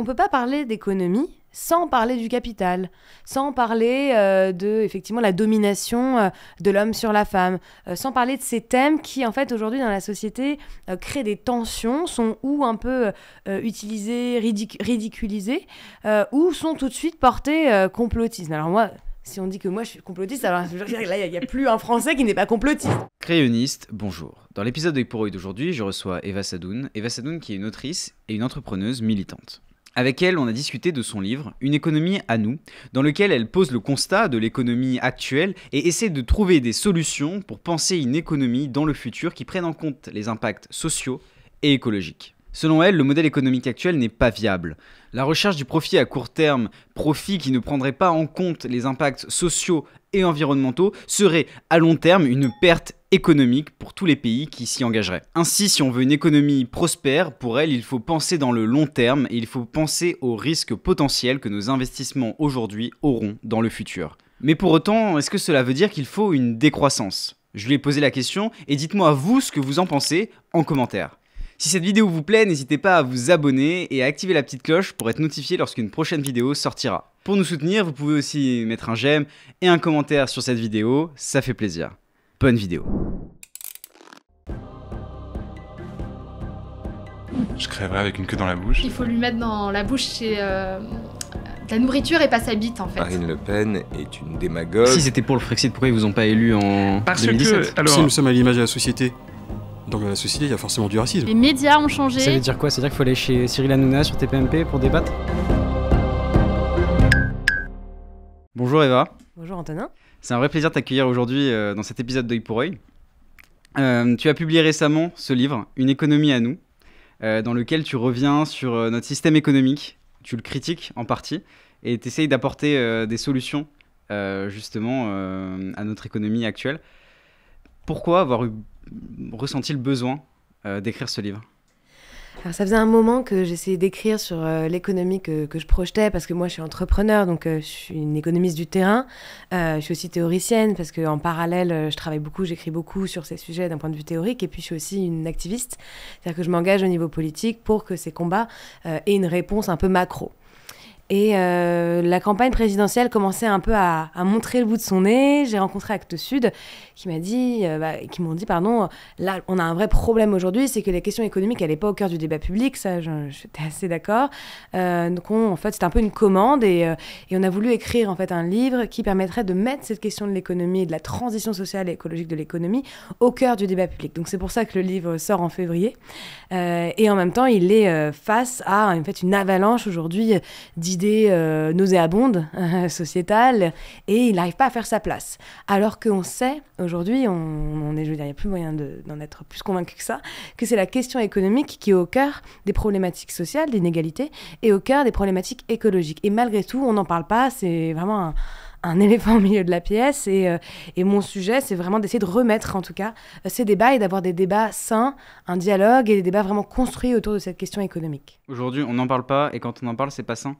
On ne peut pas parler d'économie sans parler du capital, sans parler euh, de effectivement la domination euh, de l'homme sur la femme, euh, sans parler de ces thèmes qui en fait aujourd'hui dans la société créent des tensions, sont ou un peu utilisés, ridiculisés, ou sont tout de suite portés complotisme. Alors moi, si on dit que moi je suis complotiste, alors là, il n'y a, plus un Français qui n'est pas complotiste. Crayoniste, bonjour. Dans l'épisode de Pour d'aujourd'hui, je reçois Eva Sadoun. Eva Sadoun qui est une autrice et une entrepreneuse militante. Avec elle, on a discuté de son livre, Une économie à nous, dans lequel elle pose le constat de l'économie actuelle et essaie de trouver des solutions pour penser une économie dans le futur qui prenne en compte les impacts sociaux et écologiques. Selon elle, le modèle économique actuel n'est pas viable. La recherche du profit à court terme, profit qui ne prendrait pas en compte les impacts sociaux et environnementaux serait à long terme une perte économique pour tous les pays qui s'y engageraient. Ainsi, si on veut une économie prospère, pour elle, il faut penser dans le long terme et il faut penser aux risques potentiels que nos investissements aujourd'hui auront dans le futur. Mais pour autant, est-ce que cela veut dire qu'il faut une décroissance Je lui ai posé la question et dites-moi vous ce que vous en pensez en commentaire. Si cette vidéo vous plaît, n'hésitez pas à vous abonner et à activer la petite cloche pour être notifié lorsqu'une prochaine vidéo sortira. Pour nous soutenir, vous pouvez aussi mettre un j'aime et un commentaire sur cette vidéo, ça fait plaisir. Bonne vidéo. Je crèverai avec une queue dans la bouche. Il faut lui mettre dans la bouche c'est euh, de la nourriture et pas sa bite en fait. Marine Le Pen est une démagogue. Si c'était pour le Frexit, pourquoi ils vous ont pas élu en Parce que alors... si nous sommes à l'image de la société, dans la société, il y a forcément du racisme. Les médias ont changé. Ça veut dire quoi C'est-à-dire qu'il faut aller chez Cyril Hanouna sur TPMP pour débattre Bonjour Eva. Bonjour Antonin. C'est un vrai plaisir de t'accueillir aujourd'hui euh, dans cet épisode d'œil pour œil. Euh, tu as publié récemment ce livre, Une économie à nous, euh, dans lequel tu reviens sur notre système économique, tu le critiques en partie, et tu essayes d'apporter des solutions justement à notre économie actuelle. Pourquoi avoir eu ressenti le besoin euh, d'écrire ce livre alors ça faisait un moment que j'essayais d'écrire sur euh, l'économie que, que, je projetais, parce que moi je suis entrepreneur, donc euh, je suis une économiste du terrain. je suis aussi théoricienne, parce qu'en parallèle, je travaille beaucoup, j'écris beaucoup sur ces sujets d'un point de vue théorique, et puis je suis aussi une activiste, c'est-à-dire que je m'engage au niveau politique pour que ces combats aient une réponse un peu macro. Et la campagne présidentielle commençait un peu à, montrer le bout de son nez. J'ai rencontré Actes Sud, qui m'a dit, euh, bah, qui m'ont dit, pardon, là, on a un vrai problème aujourd'hui, c'est que la question économique, elle n'est pas au cœur du débat public, ça, j'étais assez d'accord. Euh, donc, en fait, c'était un peu une commande et, euh, et, on a voulu écrire, en fait, un livre qui permettrait de mettre cette question de l'économie et de la transition sociale et écologique de l'économie au cœur du débat public. Donc, c'est pour ça que le livre sort en février. et en même temps, il est face à, en fait, une avalanche aujourd'hui d'idées nauséabondes, sociétales, et il n'arrive pas à faire sa place. Alors qu'on sait, aujourd'hui, on, est, je veux dire, il n'y a plus moyen d'en être plus convaincu que ça, que c'est la question économique qui est au cœur des problématiques sociales, des inégalités, et au cœur des problématiques écologiques. Et malgré tout, on n'en parle pas, c'est vraiment un, éléphant au milieu de la pièce. Et, euh, et mon sujet, c'est vraiment d'essayer de remettre, en tout cas, euh, ces débats et d'avoir des débats sains, un dialogue et des débats vraiment construits autour de cette question économique. Aujourd'hui, on n'en parle pas et quand on en parle, c'est pas sain.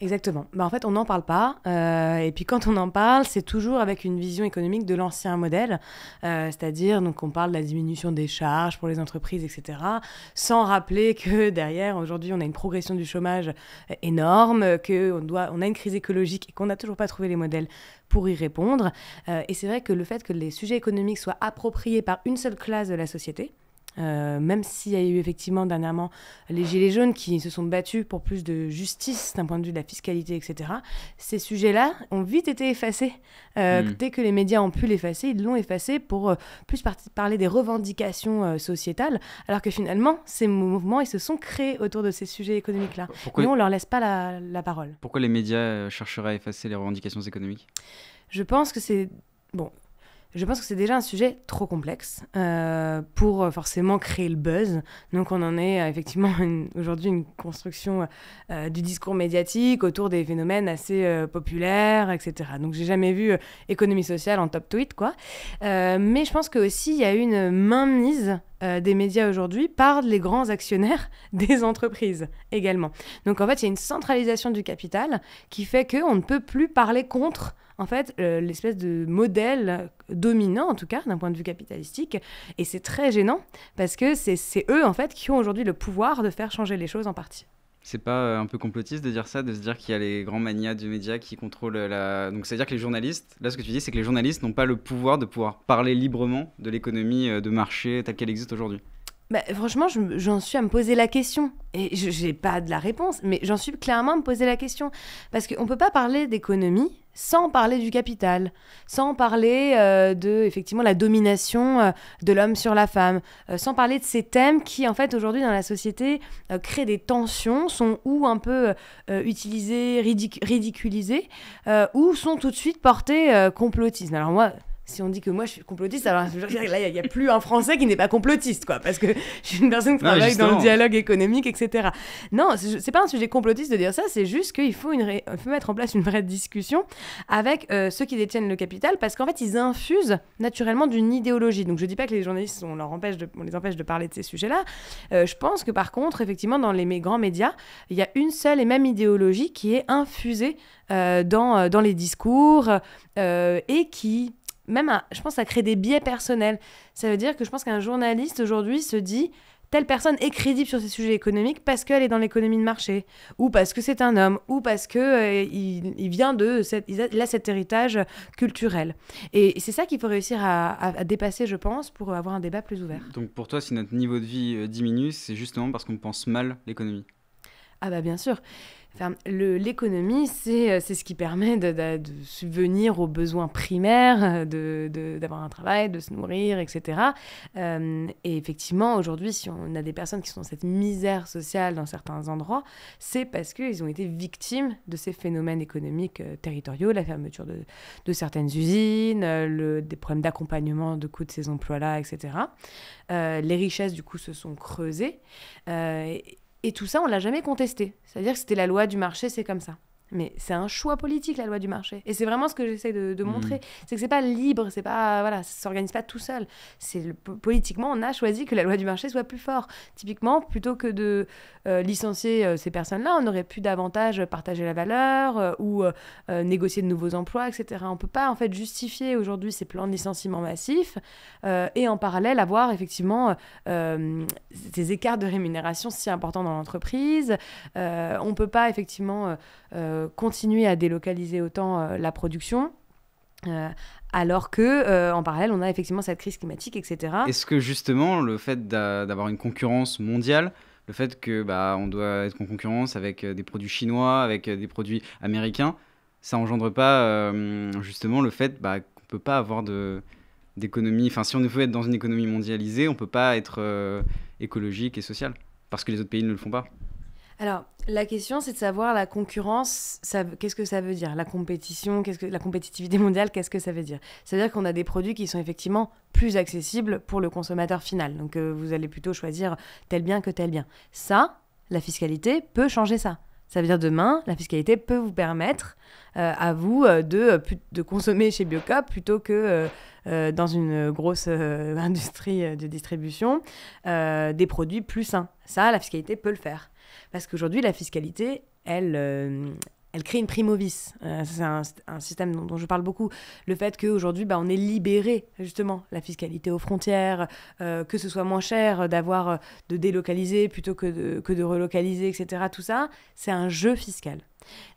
Exactement. Bah, en fait, on n'en parle pas. Euh, et puis quand on en parle, c'est toujours avec une vision économique de l'ancien modèle. Euh, c'est-à-dire, donc on parle de la diminution des charges pour les entreprises, etc. Sans rappeler que derrière, aujourd'hui, on a une progression du chômage euh, énorme, qu'on on a une crise écologique et qu'on n'a toujours pas trouvé les modèles pour y répondre. et c'est vrai que le fait que les sujets économiques soient appropriés par une seule classe de la société, euh, même s'il y a eu effectivement dernièrement les Gilets jaunes qui se sont battus pour plus de justice d'un point de vue de la fiscalité, etc., ces sujets-là ont vite été effacés. Euh, hmm. Dès que les médias ont pu l'effacer, ils l'ont effacé pour euh, plus parler des revendications sociétales, alors que finalement, ces mouvements, ils se sont créés autour de ces sujets économiques-là. Pourquoi... on ne leur laisse pas la, parole. Pourquoi les médias chercheraient à effacer les revendications économiques Je pense que c'est... Bon, je pense que c'est déjà un sujet trop complexe euh, pour euh, forcément créer le buzz. Donc on en est euh, effectivement aujourd'hui une construction du discours médiatique autour des phénomènes assez populaires, etc. Donc j'ai jamais vu économie sociale en top tweet, quoi. mais je pense que aussi il y a une mainmise des médias aujourd'hui par les grands actionnaires des entreprises également. Donc en fait, il y a une centralisation du capital qui fait qu'on ne peut plus parler contre en fait euh, l'espèce de modèle dominant, en tout cas d'un point de vue capitalistique. Et c'est très gênant parce que c'est eux, en fait, qui ont aujourd'hui le pouvoir de faire changer les choses en partie. C'est pas euh, un peu complotiste de dire ça, de se dire qu'il y a les grands manias du média qui contrôlent la. Donc c'est-à-dire que les journalistes, là ce que tu dis, c'est que les journalistes n'ont pas le pouvoir de pouvoir parler librement de l'économie euh, de marché telle qu'elle existe aujourd'hui. Bah, franchement, j'en suis à me poser la question. Et je n'ai pas de la réponse, mais j'en suis clairement à me poser la question. Parce qu'on ne peut pas parler d'économie sans parler du capital, sans parler euh, de effectivement la domination euh, de l'homme sur la femme, euh, sans parler de ces thèmes qui en fait aujourd'hui dans la société créent des tensions, sont ou un peu utilisés, ridiculisés, ou sont tout de suite portés complotisme. Alors moi, si on dit que moi je suis complotiste, alors je là, il n'y a plus un Français qui n'est pas complotiste, quoi, parce que je suis une personne qui travaille dans le dialogue économique, etc. Non, c'est pas un sujet complotiste de dire ça, c'est juste qu'il faut, une mettre en place une vraie discussion avec euh, ceux qui détiennent le capital, parce qu'en fait, ils infusent naturellement d'une idéologie. Donc je dis pas que les journalistes, on, leur empêche de... on les empêche de parler de ces sujets-là. Euh, je pense que par contre, effectivement, dans les grands médias, il y a une seule et même idéologie qui est infusée euh, dans, dans les discours et qui même, je pense, ça crée des biais personnels. Ça veut dire que je pense qu'un journaliste aujourd'hui se dit telle personne est crédible sur ces sujets économiques parce qu'elle est dans l'économie de marché, ou parce que c'est un homme, ou parce que euh, il, vient de a cet héritage culturel. Et c'est ça qu'il faut réussir à, dépasser, je pense, pour avoir un débat plus ouvert. Donc pour toi, si notre niveau de vie euh, diminue, c'est justement parce qu'on pense mal l'économie. Ah bah bien sûr. Enfin, L'économie, euh, c'est ce qui permet de, subvenir aux besoins primaires, euh, d'avoir un travail, de se nourrir, etc. Euh, et effectivement, aujourd'hui, si on a des personnes qui sont dans cette misère sociale dans certains endroits, c'est parce qu'ils ont été victimes de ces phénomènes économiques territoriaux, la fermeture de, certaines usines, le, des problèmes d'accompagnement de coûts de ces emplois-là, etc. les richesses, du coup, se sont creusées. Et, et tout ça, on l'a jamais contesté. C'est-à-dire que c'était la loi du marché, c'est comme ça. Mais c'est un choix politique, la loi du marché. Et c'est vraiment ce que j'essaie de, mhm. montrer. C'est que c'est pas libre, c'est pas, voilà, ça s'organise pas tout seul. C'est Politiquement, on a choisi que la loi du marché soit plus forte. Typiquement, plutôt que de euh, licencier euh, ces personnes-là, on aurait pu davantage partager la valeur euh, ou négocier de nouveaux emplois, etc. On peut pas, en fait, justifier aujourd'hui ces plans de licenciement massifs et en parallèle avoir, effectivement, ces écarts de rémunération si importants dans l'entreprise. on peut pas, effectivement euh, continuer à délocaliser autant euh, la production. Euh, alors que, en parallèle, on a effectivement cette crise climatique, etc. Est-ce que justement le fait d'avoir une concurrence mondiale, le fait que bah, on doit être en concurrence avec des produits chinois, avec des produits américains, ça engendre pas justement le fait bah, qu'on peut pas avoir de d'économie. Enfin, si on veut être dans une économie mondialisée, on peut pas être écologique et social, parce que les autres pays ne le font pas. Alors, la question, c'est de savoir la concurrence, qu'est-ce que ça veut dire La compétition, que la compétitivité mondiale, qu'est-ce que ça veut dire C'est-à-dire qu'on a des produits qui sont effectivement plus accessibles pour le consommateur final. Donc, euh, vous allez plutôt choisir tel bien que tel bien. Ça, la fiscalité peut changer ça. Ça veut dire demain, la fiscalité peut vous permettre euh, à vous euh, de, consommer chez Biocop plutôt que dans une grosse industrie de distribution des produits plus sains. Ça, la fiscalité peut le faire. Parce qu'aujourd'hui, la fiscalité, elle, euh, crée une primovis. Euh, c'est un, système dont, je parle beaucoup. Le fait qu'aujourd'hui, bah, on est libéré, justement, la fiscalité aux frontières, euh, que ce soit moins cher d'avoir de délocaliser plutôt que de relocaliser, etc. Tout ça, c'est un jeu fiscal.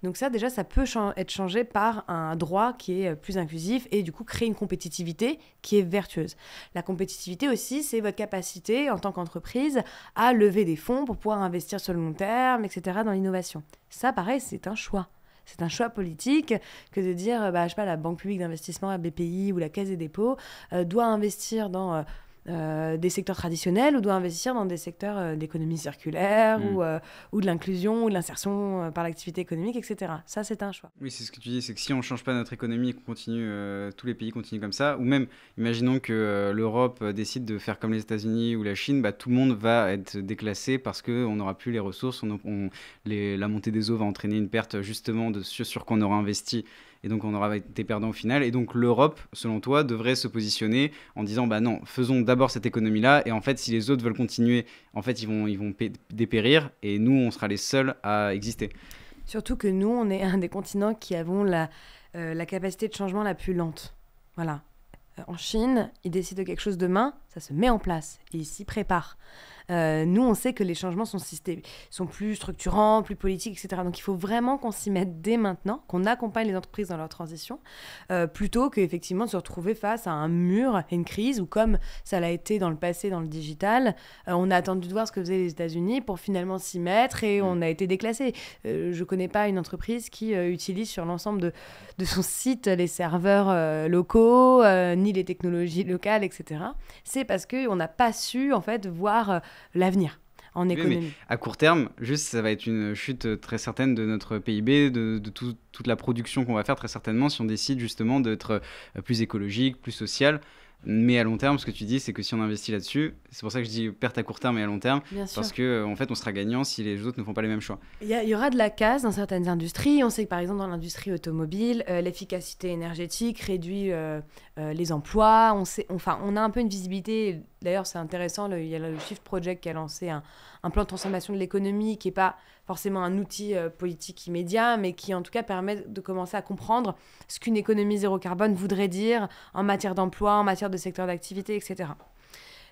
Donc ça, déjà, ça peut être changé par un droit qui est euh, plus inclusif et du coup créer une compétitivité qui est vertueuse. La compétitivité aussi, c'est votre capacité en tant qu'entreprise à lever des fonds pour pouvoir investir sur le long terme, etc., dans l'innovation. Ça, pareil, c'est un choix. C'est un choix politique que de dire, euh, bah, je sais pas, la Banque publique d'investissement, la BPI ou la Caisse des dépôts euh, doit investir dans... Euh, des secteurs traditionnels ou doit investir dans des secteurs euh, d'économie circulaire mm. ou, euh, ou, de l'inclusion ou de l'insertion par l'activité économique, etc. Ça, c'est un choix. Oui, c'est ce que tu dis, c'est que si on ne change pas notre économie et qu'on continue, tous les pays continuent comme ça, ou même, imaginons que l'Europe décide de faire comme les États-Unis ou la Chine, bah, tout le monde va être déclassé parce qu'on n'aura plus les ressources, on, les, la montée des eaux va entraîner une perte justement de ce sur, quoi on aura investi et donc on aura été perdant au final. Et donc l'Europe, selon toi, devrait se positionner en disant bah non, faisons d'abord cette économie-là, et en fait, si les autres veulent continuer, en fait, ils vont, ils vont dépérir, et nous, on sera les seuls à exister. Surtout que nous, on est un des continents qui avons la, euh, capacité de changement la plus lente. Voilà. Euh, en Chine, ils décident de quelque chose demain, ça se met en place, ils s'y préparent. Euh, nous, on sait que les changements sont, sont plus structurants, plus politiques, etc. Donc il faut vraiment qu'on s'y mette dès maintenant, qu'on accompagne les entreprises dans leur transition, euh, plutôt qu'effectivement de se retrouver face à un mur, et une crise, ou comme ça l'a été dans le passé, dans le digital, euh, on a attendu de voir ce que faisaient les États-Unis pour finalement s'y mettre et mm. on a été déclassé. je ne connais pas une entreprise qui utilise sur l'ensemble de, de, son site les serveurs locaux, ni les technologies locales, etc. C'est parce qu'on n'a pas su, en fait, voir l'avenir en économie. à court terme, juste, ça va être une chute très certaine de notre PIB, de, toute la production qu'on va faire très certainement si on décide justement d'être euh, plus écologique, plus social. Mais à long terme, ce que tu dis, c'est que si on investit là-dessus, c'est pour ça que je dis perte à court terme et à long terme, parce que euh, en fait, on sera gagnant si les autres ne font pas les mêmes choix. Il y, aura de la casse dans certaines industries. On sait que par exemple dans l'industrie automobile, euh, l'efficacité énergétique réduit les emplois. On sait, enfin, on a un peu une visibilité D'ailleurs, c'est intéressant, il y a le Shift Project qui a lancé un, plan de transformation de l'économie qui n'est pas forcément un outil euh, politique immédiat, mais qui en tout cas permet de commencer à comprendre ce qu'une économie zéro carbone voudrait dire en matière d'emploi, en matière de secteur d'activité, etc.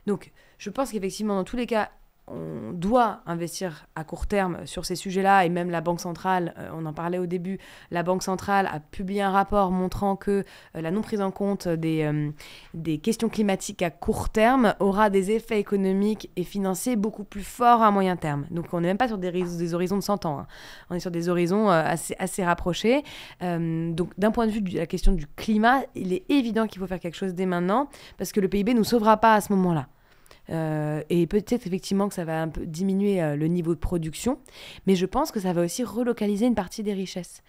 Donc, je pense qu'effectivement, dans tous les cas, on doit investir à court terme sur ces sujets-là, et même la Banque centrale, euh, on en parlait au début, la Banque centrale a publié un rapport montrant que euh, la non prise en compte euh, des, questions climatiques à court terme aura des effets économiques et financiers beaucoup plus forts à moyen terme. Donc on n'est même pas sur des, horizons de 100 ans, hein. on est sur des horizons assez, rapprochés. donc d'un point de vue de la question du climat, il est évident qu'il faut faire quelque chose dès maintenant, parce que le PIB ne nous sauvera pas à ce moment-là. Euh, et peut-être effectivement que ça va un peu diminuer euh, le niveau de production, mais je pense que ça va aussi relocaliser une partie des richesses.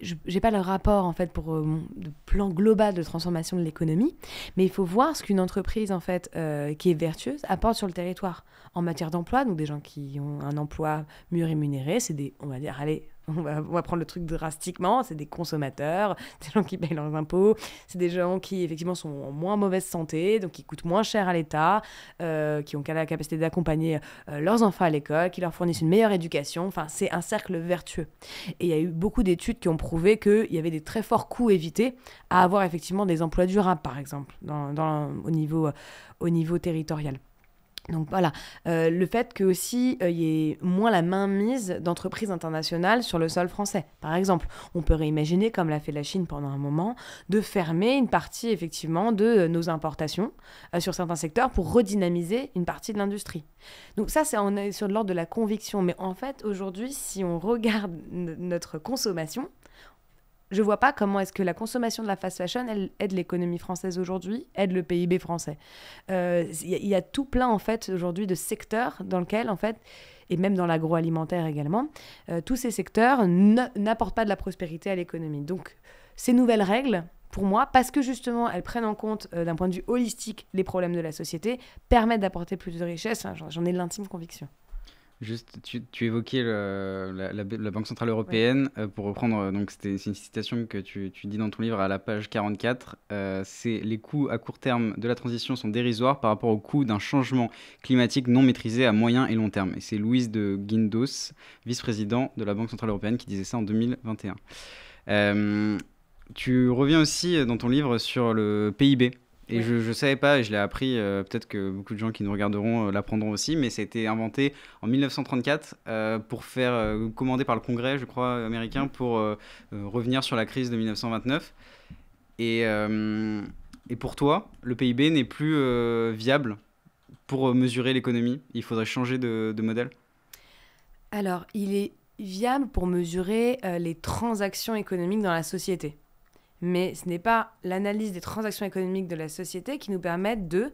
Je n'ai pas le rapport en fait pour euh, mon plan global de transformation de l'économie, mais il faut voir ce qu'une entreprise en fait qui est vertueuse apporte sur le territoire en matière d'emploi. Donc des gens qui ont un emploi mieux rémunéré, c'est des on va dire allez on va, prendre le truc drastiquement, c'est des consommateurs, des gens qui payent leurs impôts, c'est des gens qui effectivement sont en moins mauvaise santé, donc qui coûtent moins cher à l'État, euh, qui ont la capacité d'accompagner euh, leurs enfants à l'école, qui leur fournissent une meilleure éducation. Enfin, c'est un cercle vertueux. Et il y a eu beaucoup d'études qui ont prouvé qu'il y avait des très forts coûts évités à avoir effectivement des emplois durables, par exemple, au niveau territorial. Donc voilà, euh, le fait que aussi il euh, y ait moins la mainmise d'entreprises internationales sur le sol français. Par exemple, on peut réimaginer, comme l'a fait la Chine pendant un moment, de fermer une partie effectivement de euh, nos importations sur certains secteurs pour redynamiser une partie de l'industrie. Donc ça, c'est on est sur l'ordre de la conviction. Mais en fait, aujourd'hui, si on regarde notre consommation, je vois pas comment est-ce que la consommation de la fast fashion elle aide l'économie française aujourd'hui, aide le PIB français. Euh, il y, a tout plein en fait aujourd'hui de secteurs dans lesquels en fait et même dans l'agroalimentaire également, euh, tous ces secteurs n'apportent pas de la prospérité à l'économie. Donc ces nouvelles règles, pour moi, parce que justement elles prennent en compte euh, d'un point de vue holistique les problèmes de la société, permettent d'apporter plus de richesse. J'en ai l'intime conviction. Juste, tu, évoquais la, Banque Centrale Européenne. Euh, pour reprendre, euh, donc c'est une citation que tu, dis dans ton livre à la page 44. Euh, c'est Les coûts à court terme de la transition sont dérisoires par rapport aux coûts d'un changement climatique non maîtrisé à moyen et long terme. Et c'est Louise de Guindos, vice-président de la Banque Centrale Européenne, qui disait ça en 2021. tu reviens aussi dans ton livre sur le PIB et je ne savais pas, et je l'ai appris, euh, peut-être que beaucoup de gens qui nous regarderont euh, l'apprendront aussi, mais c'était inventé en 1934 euh, pour faire, commandé par le Congrès, je crois, américain, pour revenir sur la crise de 1929. Et, et pour toi, le PIB n'est plus viable pour mesurer l'économie Il faudrait changer de modèle Alors, il est viable pour mesurer les transactions économiques dans la société mais ce n'est pas l'analyse des transactions économiques de la société qui nous permettent de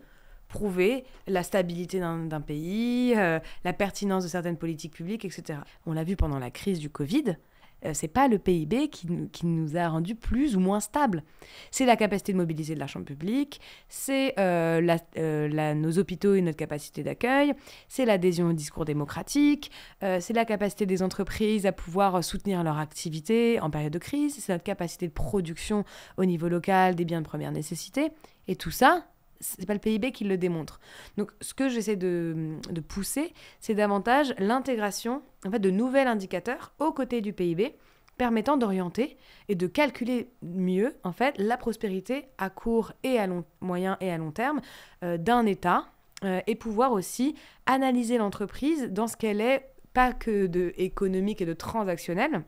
prouver la stabilité d'un pays, euh, la pertinence de certaines politiques publiques, etc. On l'a vu pendant la crise du Covid, euh, c'est pas le PIB qui, nous a rendus plus ou moins stables. C'est la capacité de mobiliser de l'argent public, c'est euh, euh, nos hôpitaux et notre capacité d'accueil, c'est l'adhésion au discours démocratique, c'est la capacité des entreprises à pouvoir soutenir leur activité en période de crise, c'est notre capacité de production au niveau local des biens de première nécessité. Et tout ça, c'est pas le PIB qui le démontre. Donc, ce que j'essaie de, pousser, c'est davantage l'intégration en fait, de nouveaux indicateurs aux côtés du PIB permettant d'orienter et de calculer mieux en fait la prospérité à court et à moyen et à long terme euh, d'un État euh, et pouvoir aussi analyser l'entreprise dans ce qu'elle est pas que de économique et de transactionnel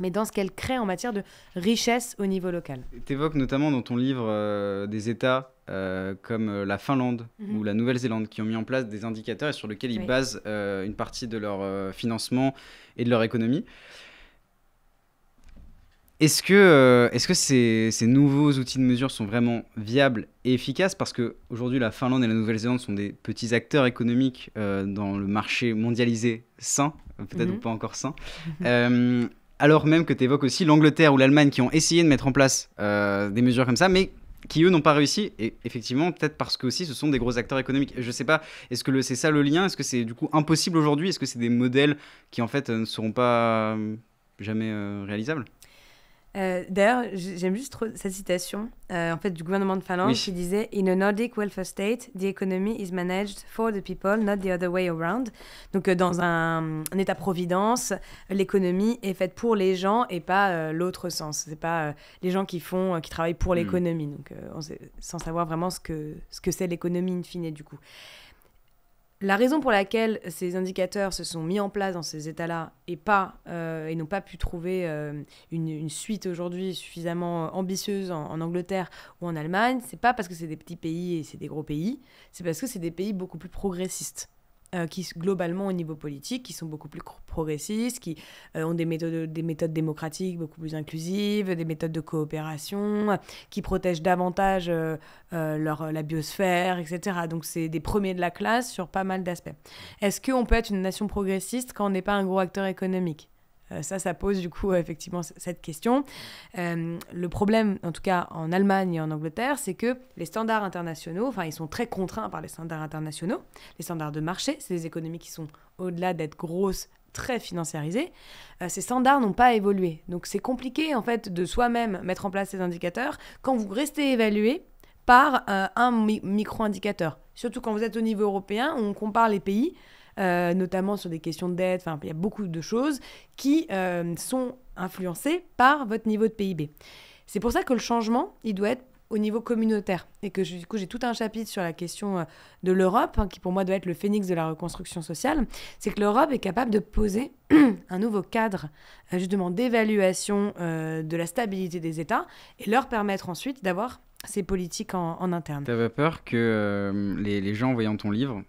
mais dans ce qu'elle crée en matière de richesse au niveau local. Tu évoques notamment dans ton livre euh, des États euh, comme euh, la Finlande mhm. ou la Nouvelle-Zélande qui ont mis en place des indicateurs et sur lesquels ils basent une partie de leur financement et de leur économie. Est-ce que, est -ce que ces, ces, nouveaux outils de mesure sont vraiment viables et efficaces Parce qu'aujourd'hui, la Finlande et la Nouvelle-Zélande sont des petits acteurs économiques dans le marché mondialisé sain, peut-être ou mhm. pas encore sain. alors même que tu évoques aussi l'Angleterre ou l'Allemagne qui ont essayé de mettre en place euh, des mesures comme ça, mais qui eux n'ont pas réussi, et effectivement, peut-être parce que aussi ce sont des gros acteurs économiques. Je ne sais pas, est-ce que c'est ça le lien Est-ce que c'est du coup impossible aujourd'hui Est-ce que c'est des modèles qui en fait euh, ne seront pas euh, jamais réalisables euh, d'ailleurs, j'aime juste trop cette citation euh, en fait du gouvernement de Finlande qui disait In a Nordic welfare state, the economy is managed for the people, not the other way around. Donc, euh, dans un, état providence, l'économie est faite pour les gens et pas l'autre sens. C'est pas les gens qui font, qui travaillent pour hmm. l'économie. Donc, sans savoir vraiment ce que ce que c'est l'économie in fine du coup. La raison pour laquelle ces indicateurs se sont mis en place dans ces états-là et, euh, n'ont pas pu trouver euh, une, suite aujourd'hui suffisamment ambitieuse en, Angleterre ou en Allemagne, c'est pas parce que c'est des petits pays et c'est des gros pays, c'est parce que c'est des pays beaucoup plus progressistes. Euh, qui globalement au niveau politique, qui sont beaucoup plus progressistes, qui euh, ont des méthodes, démocratiques beaucoup plus inclusives, des méthodes de coopération, qui protègent davantage euh, la biosphère, etc. Donc c'est des premiers de la classe sur pas mal d'aspects. Est-ce qu'on peut être une nation progressiste quand on n'est pas un gros acteur économique euh, ça, ça pose du coup euh, effectivement cette question. Euh, le problème, en tout cas en Allemagne et en Angleterre, c'est que les standards internationaux, enfin, ils sont très contraints par les standards internationaux, les standards de marché, c'est des économies qui sont au-delà d'être grosses très financiarisées, ces standards n'ont pas évolué. Donc c'est compliqué en fait de soi-même mettre en place ces indicateurs quand vous restez évalué par un micro-indicateur. Surtout quand vous êtes au niveau européen, on compare les pays, euh, notamment sur des questions de dette, il y a beaucoup de choses qui euh, sont influencées par votre niveau de PIB. C'est pour ça que le changement, il doit être au niveau communautaire et que du coup j'ai tout un chapitre sur la question euh, de l'Europe hein, qui pour moi doit être le phénix de la reconstruction sociale, c'est que l'Europe est capable de poser un nouveau cadre justement d'évaluation de la stabilité des États et leur permettre ensuite d'avoir ces politiques en, interne. interne. avais peur que les, gens voyant ton livre,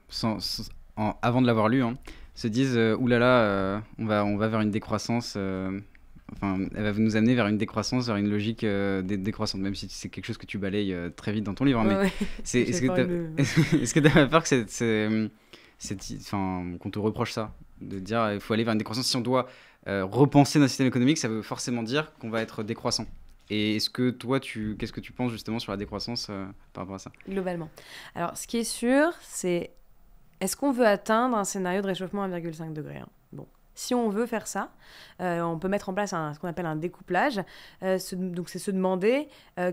avant de l'avoir lu, hein, se disent euh, oulala, euh, on, va, on va vers une décroissance. Euh, enfin, elle va nous amener vers une décroissance, vers une logique décroissante, même si c'est quelque chose que tu balayes très vite dans ton livre. est-ce que tu as... peur que qu'on te reproche ça De dire il faut aller vers une décroissance. Si on doit repenser notre système économique, ça veut forcément dire qu'on va être décroissant. Et est-ce que toi, tu, qu'est-ce que tu penses justement sur la décroissance par rapport à ça Globalement. Alors, ce qui est sûr, c'est est-ce qu'on veut atteindre un scénario de réchauffement à 1,5 degré hein? Bon, si on veut faire ça, euh, on peut mettre en place ce qu'on appelle un découplage. Euh, donc, c'est se demander euh,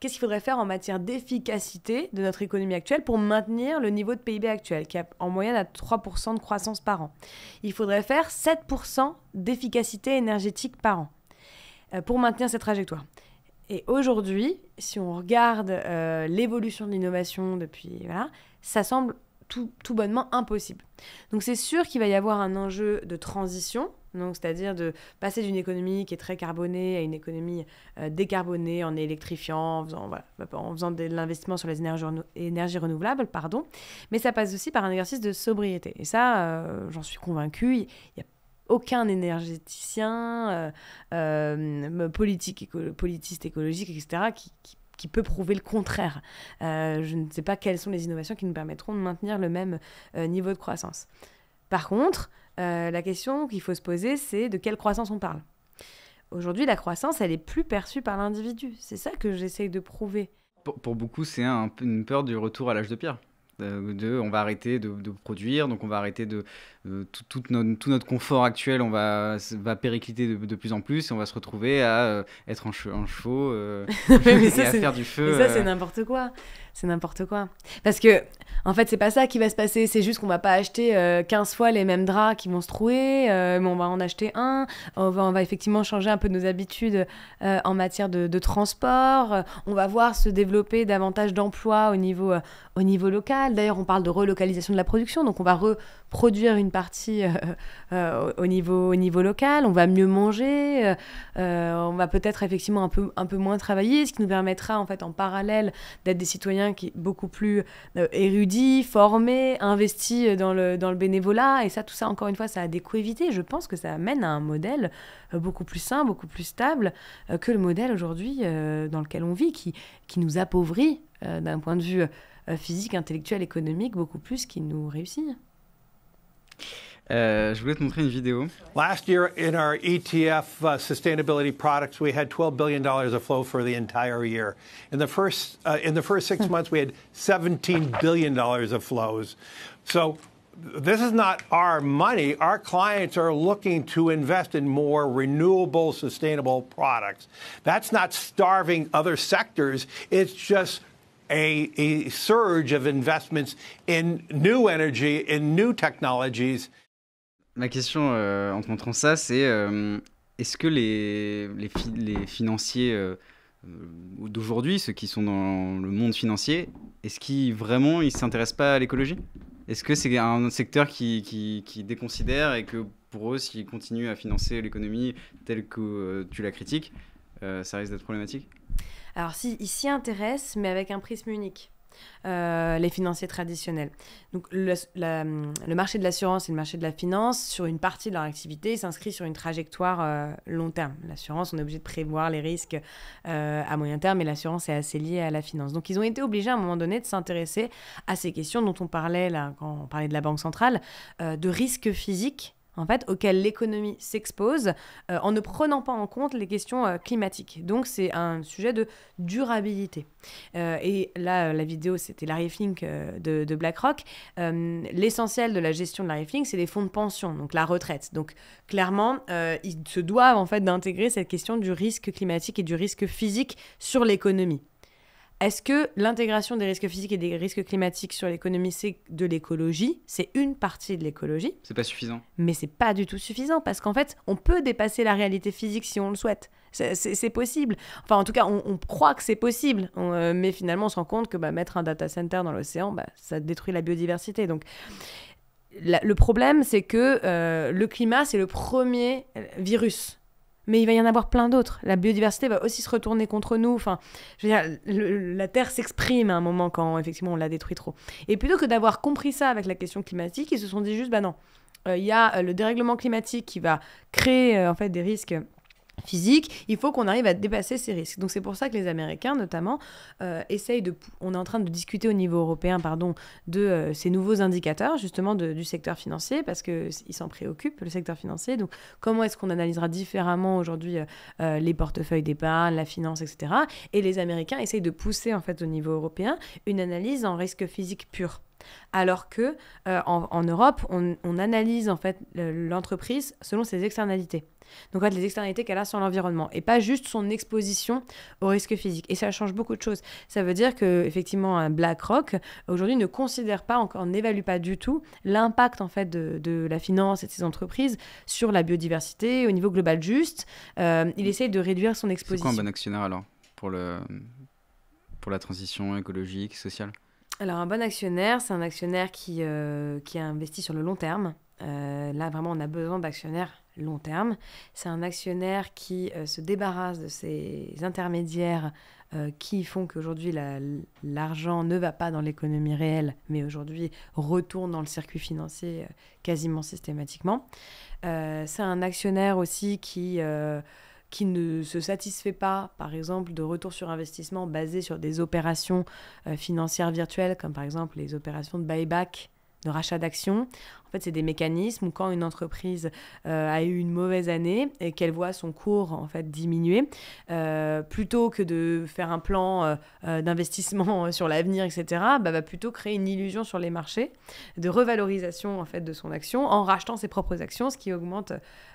qu'est-ce qu'il faudrait faire en matière d'efficacité de notre économie actuelle pour maintenir le niveau de PIB actuel, qui est en moyenne à 3% de croissance par an. Il faudrait faire 7% d'efficacité énergétique par an pour maintenir cette trajectoire. Et aujourd'hui, si on regarde l'évolution de l'innovation depuis, voilà, ça semble tout, bonnement impossible. Donc c'est sûr qu'il va y avoir un enjeu de transition, donc c'est-à-dire de passer d'une économie qui est très carbonée à une économie euh, décarbonée en électrifiant, bah, en faisant, de l'investissement sur les énergies, énergies, renouvelables, pardon. Mais ça passe aussi par un exercice de sobriété. Et ça, euh, j'en suis convaincue, il n'y a aucun énergéticien, euh, politique, politiste écologique, etc., qui qui peut prouver le contraire. Euh, je ne sais pas quelles sont les innovations qui nous permettront de maintenir le même euh, niveau de croissance. Par contre, euh, la question qu'il faut se poser, c'est de quelle croissance on parle. Aujourd'hui, la croissance, elle est plus perçue par l'individu. C'est ça que j'essaye de prouver. Pour, beaucoup, c'est une peur du retour à l'âge de pierre. Euh, on va arrêter de, produire, donc on va arrêter de, euh, tout, notre, confort actuel, on va, va péricliter de, plus en plus et on va se retrouver à euh, être en, chaud et à faire du feu. ça, c'est n'importe quoi c'est n'importe quoi. Parce que, en fait, c'est pas ça qui va se passer. C'est juste qu'on va pas acheter 15 euh, fois les mêmes draps qui vont se trouer, euh, mais on va en acheter un. On va, effectivement changer un peu nos habitudes euh, en matière de, transport. On va voir se développer davantage d'emplois au niveau, au niveau local. D'ailleurs, on parle de relocalisation de la production, donc on va re produire une partie euh, euh, au, niveau, au niveau local, on va mieux manger, euh, on va peut-être effectivement un peu, un peu moins travailler, ce qui nous permettra en fait en parallèle d'être des citoyens qui beaucoup plus érudits, formés, investis dans le, dans le bénévolat. Et ça, tout ça, encore une fois, ça a des coévités. Je pense que ça amène à un modèle beaucoup plus sain, beaucoup plus stable que le modèle aujourd'hui dans lequel on vit, qui, qui nous appauvrit d'un point de vue physique, intellectuel, économique, beaucoup plus qu'il nous réussit. Euh, je voulais te montrer une vidéo. Last year in our ETF uh, sustainability products, we had 12 billion dollars of flow for the entire year. In the first uh, in the first 6 months we had 17 billion dollars of flows. So this is not our money. Our clients are looking to invest in more renewable, sustainable products. That's not starving other sectors. It's just a, surge new technologies. Ma question euh, en en montrant ça, c'est euh, est-ce que les, les, financiers euh, d'aujourd'hui, ceux qui sont dans le monde financier, est-ce qu'ils vraiment ils s'intéressent pas à l'écologie Est-ce que c'est un secteur qui, qui déconsidère et que pour eux, s'ils continuent à financer l'économie telle que tu la critiques, ça risque d'être problématique alors si, ils s'y intéressent, mais avec un prisme unique. Euh, les financiers traditionnels. Donc hum, le, marché de l'assurance et le marché de la finance, sur une partie de leur activité, s'inscrit sur une trajectoire euh, long terme. L'assurance, on est obligé de prévoir les risques euh, à moyen terme, mais l'assurance est assez liée à la finance. Donc ils ont été obligés à un moment donné de s'intéresser à ces questions dont on parlait là, quand on parlait de la Banque centrale, de risques physiques, en fait, auxquelles l'économie s'expose euh, en ne prenant pas en compte les questions euh, climatiques. Donc c'est un sujet de durabilité. Euh, et là, la vidéo, c'était Larry Fink de, BlackRock. L'essentiel de la gestion de Larry Fink, c'est les fonds de pension, donc la retraite. Donc clairement, ils se doivent en fait d'intégrer cette question du risque climatique et du risque physique sur l'économie. Est-ce que l'intégration des risques physiques et des risques climatiques sur l'économie, c'est de l'écologie C'est une partie de l'écologie. C'est pas suffisant. Mais c'est pas du tout suffisant parce qu'en fait, on peut dépasser la réalité physique si on le souhaite. C'est possible. Enfin, en tout cas, on, croit que c'est possible. Euh, mais finalement, on se rend compte que bah, mettre un data center dans l'océan, bah, ça détruit la biodiversité. Donc. le problème, c'est que euh, le climat, c'est le premier virus mais il va y en avoir plein d'autres. La biodiversité va aussi se retourner contre nous. Enfin, la Terre s'exprime à un moment quand effectivement on la détruit trop. Et plutôt que d'avoir compris ça avec la question climatique, ils se sont dit juste, bah non, euh, il y a euh, le dérèglement climatique qui va créer euh, en fait des risques physique, il faut qu'on arrive à dépasser ces risques. Donc c'est pour ça que les Américains, notamment, euh, essayent de... On est en train de discuter au niveau européen, pardon, de euh, ces nouveaux indicateurs, justement, du secteur financier, parce qu'ils s'en préoccupent, le secteur financier. Donc comment est-ce qu'on analysera différemment aujourd'hui euh, les portefeuilles d'épargne, la finance, etc. Et les Américains essayent de pousser, en fait, au niveau européen, une analyse en risque physique pur. Alors que euh, en, Europe, on, analyse en fait l'entreprise selon ses externalités. Donc les externalités qu'elle a sur l'environnement et pas juste son exposition au risque physique. Et ça change beaucoup de choses. Ça veut dire que effectivement, un BlackRock aujourd'hui ne considère pas encore, n'évalue pas du tout l'impact en fait de, la finance et de ses entreprises sur la biodiversité au niveau global juste. Euh, il essaye de réduire son exposition. C'est quoi un bon actionnaire alors pour le pour la transition écologique, sociale alors un bon actionnaire, c'est un actionnaire qui, euh, qui a investi sur le long terme. Euh, là, vraiment, on a besoin d'actionnaires long terme. C'est un actionnaire qui euh, se débarrasse de ces intermédiaires qui font qu'aujourd'hui l'argent ne va pas dans l'économie réelle, mais aujourd'hui retourne dans le circuit financier quasiment systématiquement. c'est un actionnaire aussi qui qui ne se satisfait pas, par exemple, de retour sur investissement basé sur des opérations euh, financières virtuelles, comme par exemple les opérations de buyback, de rachat d'actions, fait, c'est des mécanismes où quand une entreprise euh, a eu une mauvaise année et qu'elle voit son cours en fait diminuer, euh, plutôt que de faire un plan euh, d'investissement sur l'avenir, etc., bah, va plutôt créer une illusion sur les marchés de revalorisation en fait de son action en rachetant ses propres actions, ce qui augmente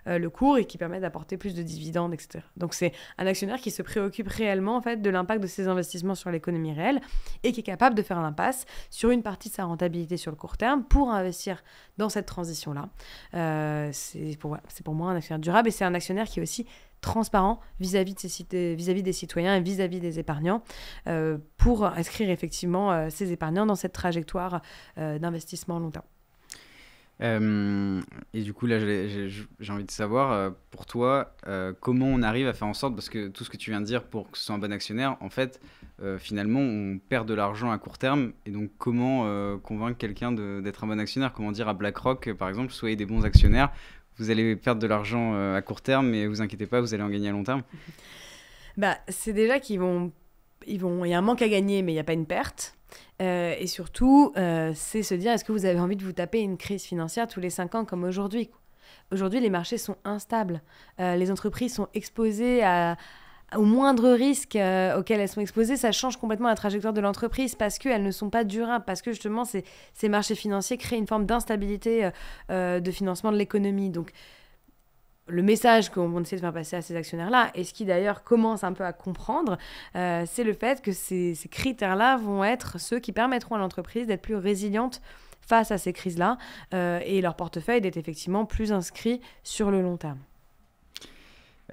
le cours et qui permet d'apporter plus de dividendes, etc. Donc c'est un actionnaire qui se préoccupe réellement en fait de l'impact de ses investissements sur l'économie réelle et qui est capable de faire l'impasse sur une partie de sa rentabilité sur le court terme pour investir dans cette transition-là. Euh, c'est pour, moi un actionnaire durable et c'est un actionnaire qui est aussi transparent vis-à-vis vis vis des citoyens et vis-à-vis des épargnants euh, pour inscrire effectivement euh, ces épargnants dans cette trajectoire d'investissement long terme. et du coup, là, j'ai envie de savoir, pour toi, comment on arrive à faire en sorte, parce que tout ce que tu viens de dire pour que ce soit un bon actionnaire, en fait, euh, finalement, on perd de l'argent à court terme. Et donc, comment euh, convaincre quelqu'un d'être un bon actionnaire Comment dire à BlackRock, euh, par exemple, soyez des bons actionnaires, vous allez perdre de l'argent à court terme, mais vous inquiétez pas, vous allez en gagner à long terme bah, C'est déjà qu'ils vont... Ils vont... Il y a un manque à gagner, mais il n'y a pas une perte. et surtout, c'est se dire, est-ce que vous avez envie de vous taper une crise financière tous les 5 ans comme aujourd'hui Aujourd'hui, les marchés sont instables. les entreprises sont exposées à, au moindre risque euh, auquel elles sont exposées, ça change complètement la trajectoire de l'entreprise parce qu'elles ne sont pas durables, parce que justement ces, marchés financiers créent une forme d'instabilité euh, euh, de financement de l'économie. Donc le message qu'on essaie de faire passer à ces actionnaires-là, et ce qui d'ailleurs commence un peu à comprendre, c'est le fait que ces critères-là vont être ceux qui permettront à l'entreprise d'être plus résiliente face à ces crises-là, et leur portefeuille d'être effectivement plus inscrit sur le long terme.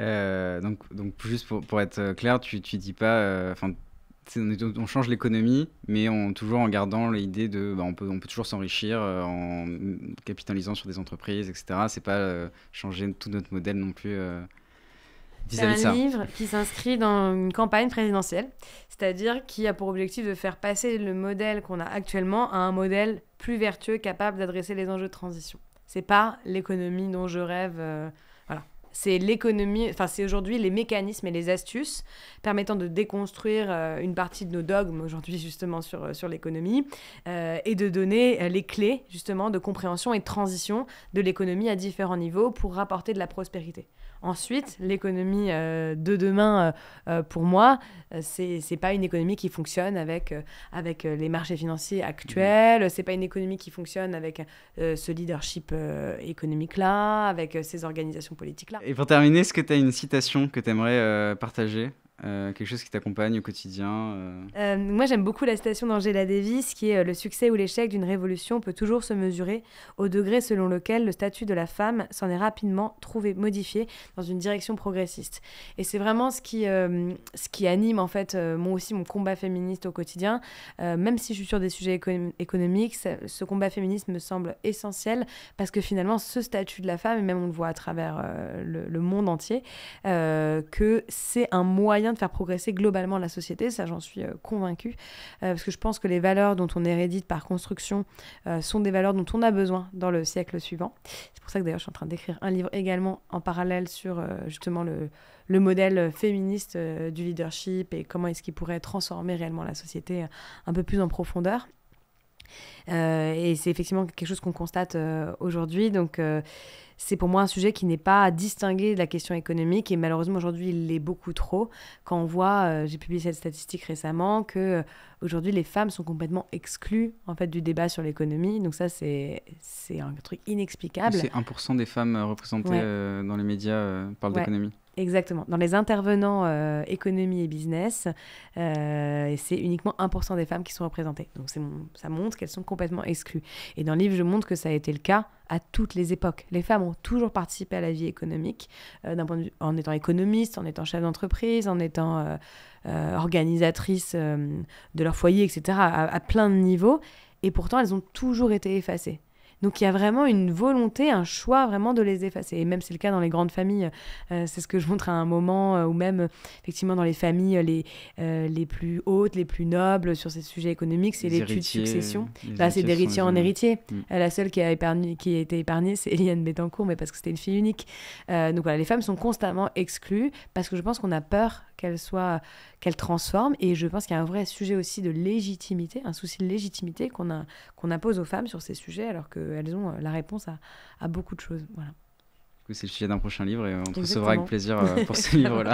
Euh, donc, donc, juste pour, pour, être euh, clair, tu, tu dis pas. Euh, enfin, on, change l'économie, mais on, toujours en gardant l'idée de. Bah, on, peut, on peut toujours s'enrichir en capitalisant sur des entreprises, etc. C'est pas changer tout notre modèle non plus. C'est un livre qui s'inscrit dans une campagne présidentielle, c'est-à-dire qui a pour objectif de faire passer le modèle qu'on a actuellement à un modèle plus vertueux, capable d'adresser les enjeux de transition. C'est pas l'économie dont je rêve c'est l'économie, c'est aujourd'hui les mécanismes et les astuces permettant de déconstruire euh, une partie de nos dogmes aujourd'hui justement sur, euh, l'économie euh, et de donner les clés justement de compréhension et de transition de l'économie à différents niveaux pour rapporter de la prospérité. Ensuite, l'économie euh, de demain, euh, euh, pour moi, c'est n'est pas une économie qui fonctionne avec, les marchés financiers actuels, c'est pas une économie qui fonctionne avec mm-hmm. ce leadership économique-là, avec ces organisations politiques-là. Et pour terminer, est-ce que tu as une citation que tu aimerais partager euh, quelque chose qui t'accompagne au quotidien euh euh, Moi, j'aime beaucoup la citation d'Angela Davis qui est Le succès ou l'échec d'une révolution peut toujours se mesurer au degré selon lequel le statut de la femme s'en est rapidement trouvé modifié dans une direction progressiste. Et c'est vraiment ce qui, ce qui anime en fait moi aussi mon combat féministe au quotidien. même si je suis sur des sujets économiques, ce combat féministe me semble essentiel parce que finalement, ce statut de la femme, et même on le voit à travers le, le, monde entier, que c'est un moyen de faire progresser globalement la société, ça j'en suis euh, convaincue, euh, parce que je pense que les valeurs dont on hérédite par construction euh, sont des valeurs dont on a besoin dans le siècle suivant. C'est pour ça que d'ailleurs je suis en train d'écrire un livre également en parallèle sur justement le, le modèle féministe du leadership et comment est-ce qu'il pourrait transformer réellement la société un peu plus en profondeur. Euh, et c'est effectivement quelque chose qu'on constate euh, aujourd'hui. Donc euh, c'est pour moi un sujet qui n'est pas distingué de la question économique et malheureusement aujourd'hui il l'est beaucoup trop. Quand on voit, j'ai publié cette statistique récemment, que aujourd'hui les femmes sont complètement exclues en fait du débat sur l'économie. Donc ça c'est c'est un truc inexplicable. C'est 1% des femmes représentées dans les médias parlent d'économie. Exactement. Dans les intervenants euh, économie et business, euh, c'est uniquement 1% des femmes qui sont représentées. Donc ça montre qu'elles sont complètement exclues. Et dans le livre, je montre que ça a été le cas à toutes les époques. Les femmes ont toujours participé à la vie économique, euh, en étant économiste, en étant chef d'entreprise, en étant organisatrice de leur foyer, etc., à plein de niveaux. Et pourtant, elles ont toujours été effacées. Donc il y a vraiment une volonté, un choix vraiment de les effacer. Et même c'est le cas dans les grandes familles. Euh, c'est ce que je montre à un moment, où euh, ou même effectivement dans les familles euh, les, les plus hautes, les plus nobles sur ces sujets économiques, c'est l'étude succession. Là, bah, c'est d'héritier en héritier. Mm. La seule qui a, qui a été épargnée, c'est Eliane Bettencourt, mais parce que c'était une fille unique. donc voilà, les femmes sont constamment exclues parce que je pense qu'on a peur qu'elle soit, qu'elle transforme. Et je pense qu'il y a un vrai sujet aussi de légitimité, un souci de légitimité qu'on qu'on impose aux femmes sur ces sujets, alors qu'elles ont la réponse à, beaucoup de choses. Voilà. c'est le sujet d'un prochain livre et on te recevra avec plaisir euh, pour ce livre-là.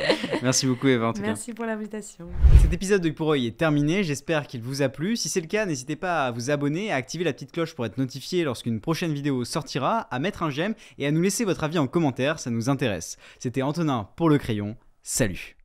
Merci beaucoup, Eva, en tout Merci pour l'invitation. Cet épisode de Pour est terminé. J'espère qu'il vous a plu. Si c'est le cas, n'hésitez pas à vous abonner, à activer la petite cloche pour être notifié lorsqu'une prochaine vidéo sortira, à mettre un j'aime et à nous laisser votre avis en commentaire. Ça nous intéresse. C'était Antonin pour le crayon. Salut